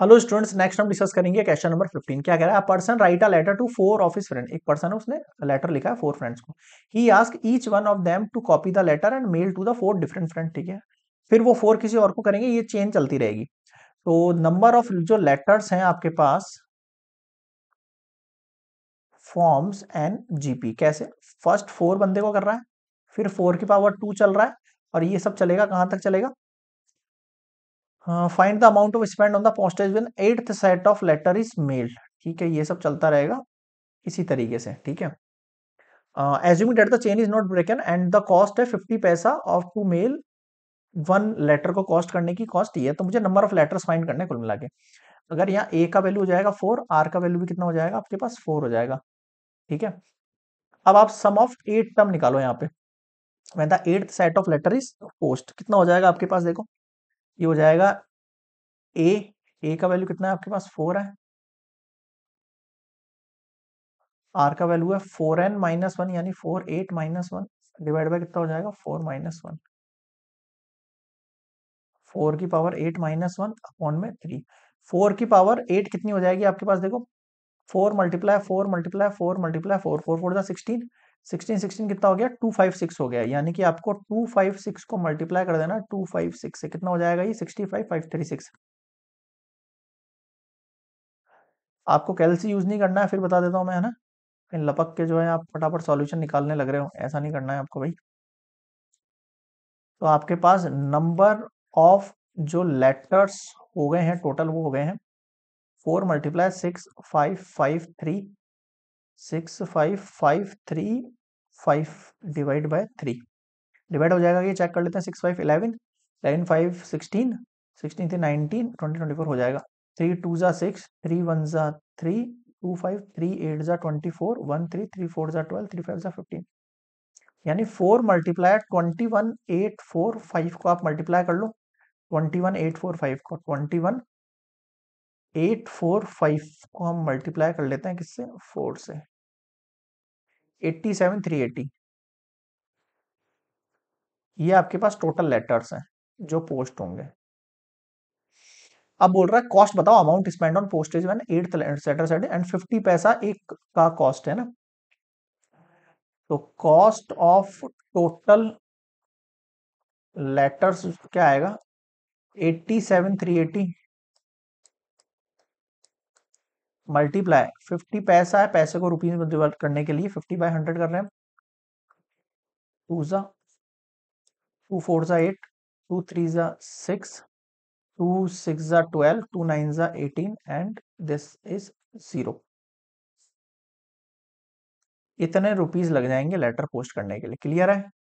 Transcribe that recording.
hello students next हम discuss करेंगे question number 15 क्या कह रहा है person write a letter to four of his friend एक पर्सन है उसने लेटर लिखा है फोर फ्रेंड्स को he ask each one of them to copy the letter and mail to the four different friend ठीक है फिर वो फोर किसी और को करेंगे ये चेन चलती रहेगी तो नंबर ऑफ जो लेटर्स हैं आपके पास फॉर्म्स एंड जीपी कैसे फर्स्ट फोर बंदे को कर रहा है फिर फोर की पावर टू चल रहा है और ये सब चलेगा कहां तक चलेगा find the amount of spend on the postage when when set of letter is is ठीक है ये सब चलता रहेगा इसी तरीके से ठीक है assuming that the chain is not broken and the cost है fifty paisa of to mail one letter को कॉस्ट करने की कॉस्ट ये है तो मुझे नंबर ऑफ लेटर्स फाइंड करने कुल मिला के अगर यहाँ ए का वैल्यू हो जाएगा फोर आर का वैल्यू भी कितना हो जाएगा आपके पास फोर हो जाएगा ठीक है अब आप सम ऑफ एट टर्म निकालो यहाँ पे when the eight set of letter is post कितना हो जाएगा आपके पास देखो ये हो जाएगा ए ए का वैल्यू कितना है आपके पास फोर है आर का वैल्यू है फोर एन माइनस वन यानी four eight minus one divide by कितना हो जाएगा फोर माइनस वन फोर की power eight minus one upon में थ्री फोर की पावर एट कितनी हो जाएगी आपके पास देखो four multiply four multiply four multiply four four four sixteen sixteen sixteen कितना हो गया टू फाइव सिक्स हो गया यानी कि आपको टू फाइव सिक्स को मल्टीप्लाई कर देना टू फाइव सिक्स से कितना हो जाएगा ये sixty five five three six आपको कैलसी यूज नहीं करना है फिर बता देता हूँ मैं है ना इन लपक के जो है आप फटाफट सॉल्यूशन निकालने लग रहे हो ऐसा नहीं करना है आपको भाई तो आपके पास नंबर ऑफ जो लेटर्स हो गए हैं टोटल वो हो गए हैं four multiply six five five three six five five three five divide by three divide हो जाएगा ये चेक कर लेते हैं six five eleven eleven five sixteen sixteen three nineteen twenty twenty four हो जाएगा थ्री टू ज़ा सिक्स थ्री वन ज़ा three two five three eight ज़ा twenty four one three three four ज़ा ट्वेल्व थ्री फाइव ज़ा fifteen यानी four multiply twenty one eight four five को आप मल्टीप्लाई कर लो twenty one eight four five को twenty one eight four five को हम मल्टीप्लाई कर लेते हैं किससे फोर से एट्टी सेवन थ्री एटी ये आपके पास टोटल लेटर्स हैं जो पोस्ट होंगे अब बोल रहा है कॉस्ट बताओ अमाउंट स्पेंड ऑन पोस्टेज मैंने eight letter set and fifty paisa एक का कॉस्ट है ना तो कॉस्ट ऑफ टोटल लेटर्स क्या आएगा eighty seven three eighty multiply fifty paisa है पैसे को रुपीज में डिवर्ट करने के लिए फिफ्टी बाई हंड्रेड कर रहे हैं टू ज़ा टू फोर ज़ा एट टू थ्री ज़ा सिक्स टू सिक्स ज़ा ट्वेल्व टू नाइन ज़ा eighteen and this is zero इतने रुपीज लग जाएंगे लेटर पोस्ट करने के लिए क्लियर है